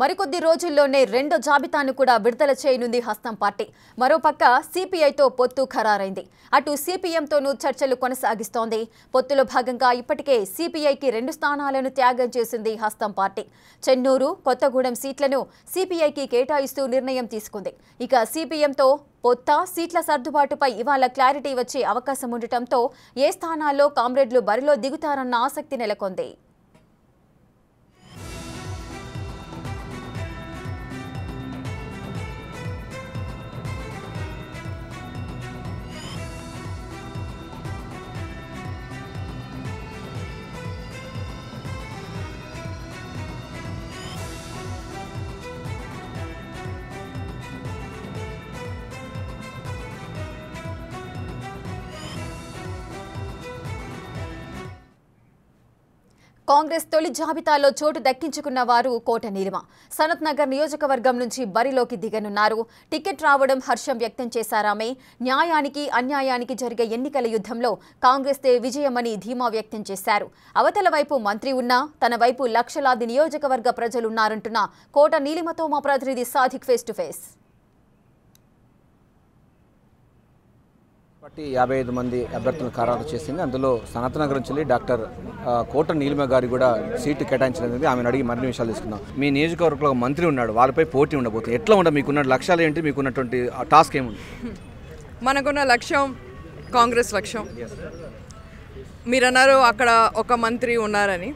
మరికొద్ది రోజుల్లోనే రెండో జాబితాను కూడా విడుదల చేయనుంది హస్తం పార్టీ మరోపక్క సిపిఐతో పొత్తు ఖరారైంది అటు సిపిఎంతోనూ చర్చలు కొనసాగిస్తోంది పొత్తులో భాగంగా ఇప్పటికే సిపిఐకి రెండు స్థానాలను త్యాగం చేసింది హస్తం పార్టీ చెన్నూరు కొత్తగూడెం సీట్లను సిపిఐకి కేటాయిస్తూ నిర్ణయం తీసుకుంది ఇక సిపిఎంతో పొత్త సీట్ల సర్దుబాటుపై ఇవాళ క్లారిటీ వచ్చే అవకాశం ఉండటంతో ఏ స్థానాల్లో కామ్రేడ్లు బరిలో దిగుతారన్న ఆసక్తి నెలకొంది కాంగ్రెస్ తొలి జాబితాలో చోటు దక్కించుకున్న వారు కోట నీలిమ సనత్ నగర్ నియోజకవర్గం నుంచి బరిలోకి దిగనున్నారు టికెట్ రావడం హర్షం వ్యక్తం చేశారామే న్యాయానికి అన్యాయానికి జరిగే ఎన్నికల యుద్ధంలో కాంగ్రెస్దే విజయమని ధీమా వ్యక్తం చేశారు అవతల వైపు మంత్రి ఉన్నా తన వైపు లక్షలాది నియోజకవర్గ ప్రజలున్నారంటున్న కోట నీలిమతో మా ప్రతినిధి Sadiq face to face party యాభై ఐదు మంది అభ్యర్థులను ఖరారు చేసింది అందులో సనాతన నుంచి డాక్టర్ కోట నీలిమ గారి కూడా సీటు కేటాయించినది ఆమెను అడిగి మరిన్ని విషయాలు తీసుకుందాం మీ నియోజకవర్గంలో మంత్రి ఉన్నాడు వారిపై పోటీ ఉండబోతుంది ఎట్లా ఉండ మీకున్న లక్ష్యాలు ఏంటి మీకున్నటువంటి టాస్క్ ఏముంది మనకున్న లక్ష్యం కాంగ్రెస్ లక్ష్యం మీరు అన్నారు అక్కడ ఒక మంత్రి ఉన్నారని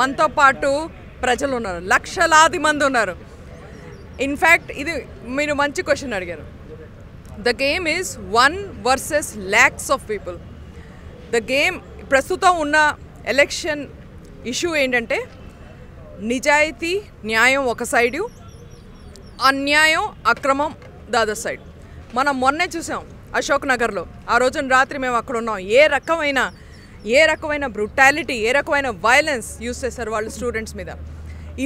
మనతో పాటు ప్రజలు ఉన్నారు లక్షలాది మంది ఉన్నారు ఇన్ఫ్యాక్ట్ ఇది మీరు మంచి క్వశ్చన్ అడిగారు the game is one versus lakhs of people the game ప్రస్తుతం ఉన్న ఎలక్షన్ ఇష్యూ ఏంటంటే నిజాయితీ న్యాయం ఒక సైడు అన్యాయం అక్రమం దాదా సైడ్ మనం మొన్నే చూసాం అశోక్ నగర్లో ఆ రోజున రాత్రి మేము అక్కడ ఉన్నాం ఏ రకమైన ఏ రకమైన బ్రుటాలిటీ ఏ రకమైన వైలెన్స్ యూస్ చేశారు వాళ్ళు స్టూడెంట్స్ మీద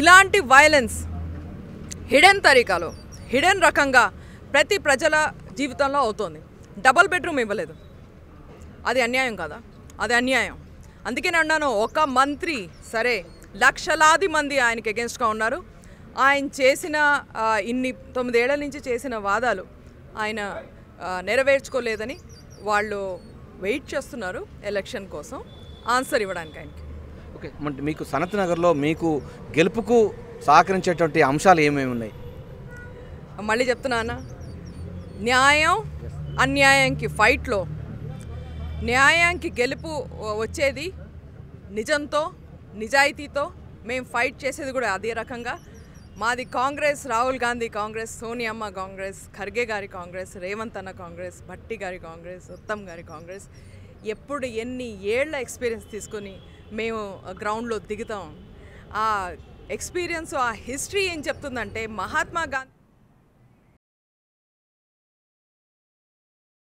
ఇలాంటి వైలెన్స్ హిడెన్ తరీకాలో హిడెన్ రకంగా ప్రతి ప్రజల జీవితంలో అవుతుంది డబల్ బెడ్రూమ్ ఇవ్వలేదు అది అన్యాయం కదా అది అన్యాయం అందుకే నేను అన్నాను ఒక మంత్రి సరే లక్షలాది మంది ఆయనకి అగెన్స్ట్గా ఉన్నారు ఆయన చేసిన ఇన్ని తొమ్మిదేళ్ల నుంచి చేసిన వాదాలు ఆయన నెరవేర్చుకోలేదని వాళ్ళు వెయిట్ చేస్తున్నారు ఎలక్షన్ కోసం ఆన్సర్ ఇవ్వడానికి ఆయనకి ఓకే మీకు సనత్ నగర్లో మీకు గెలుపుకు సహకరించేటువంటి అంశాలు ఏమేమి ఉన్నాయి మళ్ళీ చెప్తున్నా న్యాయం అన్యాయంకి ఫైట్లో న్యాయానికి గెలుపు వచ్చేది నిజంతో నిజాయితీతో మేము ఫైట్ చేసేది కూడా అదే రకంగా మాది కాంగ్రెస్ రాహుల్ గాంధీ కాంగ్రెస్ సోనియమ్మ కాంగ్రెస్ ఖర్గే గారి కాంగ్రెస్ రేవంత్ అన్న కాంగ్రెస్ భట్టి గారి కాంగ్రెస్ ఉత్తమ్ గారి కాంగ్రెస్ ఎప్పుడు ఎన్ని ఏళ్ల ఎక్స్పీరియన్స్ తీసుకొని మేము గ్రౌండ్లో దిగుతాం ఆ ఎక్స్పీరియన్స్ ఆ హిస్టరీ ఏం చెప్తుందంటే మహాత్మా గాంధీ